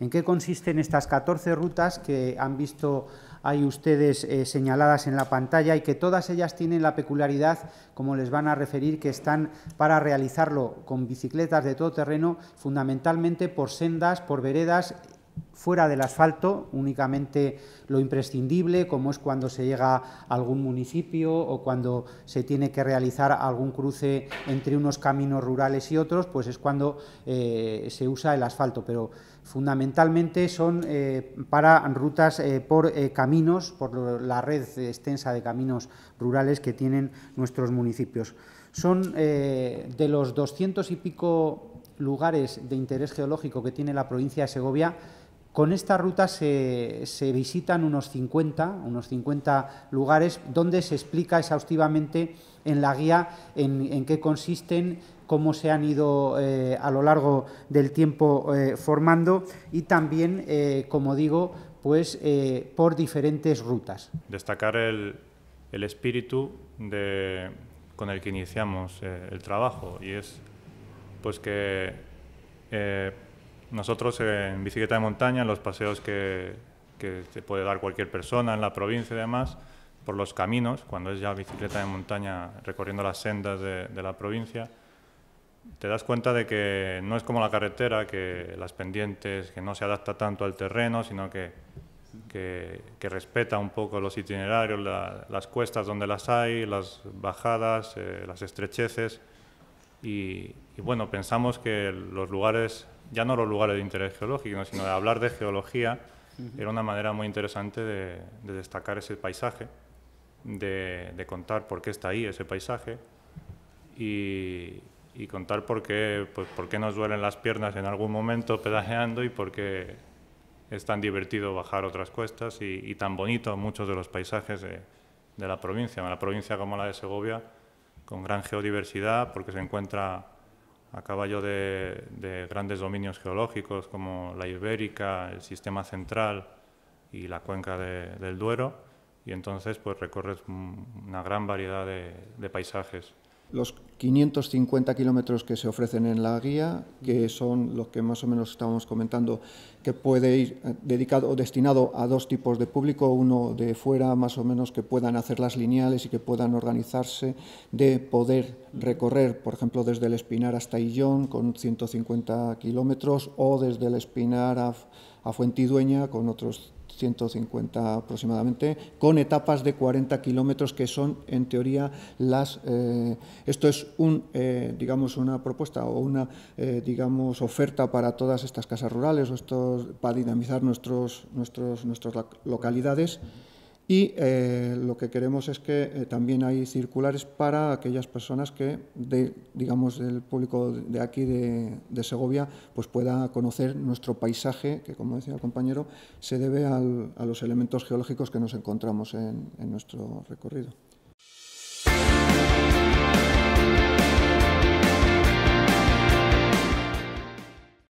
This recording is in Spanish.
¿En qué consisten estas 14 rutas que han visto ahí ustedes eh, señaladas en la pantalla y que todas ellas tienen la peculiaridad, como les van a referir, que están para realizarlo con bicicletas de todo terreno, fundamentalmente por sendas, por veredas fuera del asfalto, únicamente lo imprescindible, como es cuando se llega a algún municipio o cuando se tiene que realizar algún cruce entre unos caminos rurales y otros, pues es cuando eh, se usa el asfalto, pero fundamentalmente son eh, para rutas eh, por caminos, por la red extensa de caminos rurales que tienen nuestros municipios. Son de los doscientos y pico lugares de interés geológico que tiene la provincia de Segovia, con esta ruta se, visitan unos 50, unos 50 lugares donde se explica exhaustivamente en la guía en, qué consisten, cómo se han ido eh, a lo largo del tiempo eh, formando y también, eh, como digo, pues por diferentes rutas. Destacar el, espíritu con el que iniciamos el trabajo y es pues que nosotros en bicicleta de montaña, en los paseos que, que se puede dar cualquier persona en la provincia y demás, por los caminos, cuando es ya bicicleta de montaña recorriendo las sendas de, la provincia, te das cuenta de que no es como la carretera, que las pendientes, que no se adapta tanto al terreno, sino que, que, respeta un poco los itinerarios, las cuestas donde las hay, las bajadas, eh, las estrecheces. Y, bueno, pensamos que los lugares, ya no los lugares de interés geológico, sino de hablar de geología, era una manera muy interesante de, destacar ese paisaje, de, contar por qué está ahí ese paisaje y, contar por qué, pues, por qué nos duelen las piernas en algún momento pedaleando y por qué es tan divertido bajar otras cuestas y, tan bonito muchos de los paisajes de, de la provincia, la provincia como la de Segovia con gran geodiversidad porque se encuentra a caballo de, grandes dominios geológicos como la Ibérica, el Sistema Central y la cuenca del Duero, y entonces pues recorres una gran variedad de paisajes los 550 kilómetros que se ofrecen en la guía, que son los que más o menos estábamos comentando, que puede ir eh, dedicado o destinado a dos tipos de público, uno de fuera más o menos que puedan hacer las lineales y que puedan organizarse, de poder recorrer, por ejemplo, desde el Espinar hasta Illón con 150 kilómetros o desde el Espinar a, a Fuentidueña con otros 150 aproximadamente, con etapas de 40 kilómetros que son, en teoría, las... Eh, esto es un, eh, digamos, una propuesta o una, eh, digamos, oferta para todas estas casas rurales o estos, para dinamizar nuestros, nuestros, nuestras localidades. Y eh, lo que queremos es que eh, también hay circulares para aquellas personas que, digamos, del público de aquí, de, Segovia, pues pueda conocer nuestro paisaje, que como decía el compañero, se debe a los elementos geológicos que nos encontramos en nuestro recorrido.